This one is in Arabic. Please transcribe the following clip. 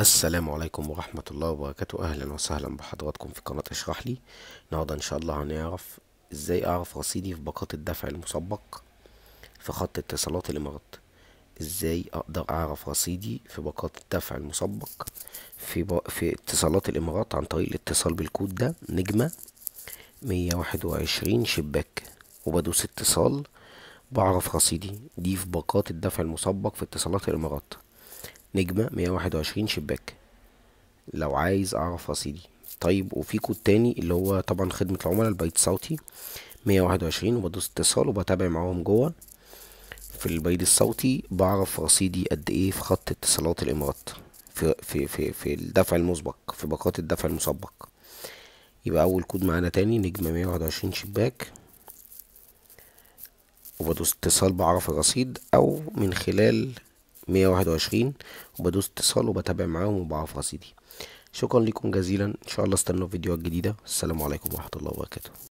السلام عليكم ورحمة الله وبركاته أهلا وسهلا بحضراتكم في قناة اشرح لي النهاردة إن شاء الله هنعرف إزاي أعرف رصيدي في باقات الدفع المسبق في خط اتصالات الإمارات إزاي أقدر أعرف رصيدي في باقات الدفع المسبق في, با... في اتصالات الإمارات عن طريق الاتصال بالكود ده نجمة مية واحد وعشرين شباك وبدوس اتصال بعرف رصيدي دي في باقات الدفع المسبق في اتصالات الإمارات نجمة مية وعشرين شباك لو عايز اعرف رصيدي طيب وفي كود تاني اللي هو طبعا خدمة العملاء البيت الصوتي مية وعشرين وبدوس اتصال وبتابع معاهم جوه في البيت الصوتي بعرف رصيدي قد ايه في خط اتصالات الامارات في في في في الدفع المسبق في باقات الدفع المسبق يبقى اول كود معانا تاني نجمة مية وعشرين شباك وبدوس اتصال بعرف الرصيد او من خلال مية واحد وعشرين وبدوس اتصال وبتابع معاهم وبعرف رصيدي شكرا لكم جزيلا ان شاء الله استنوا فيديوهات جديدة السلام عليكم ورحمة الله وبركاته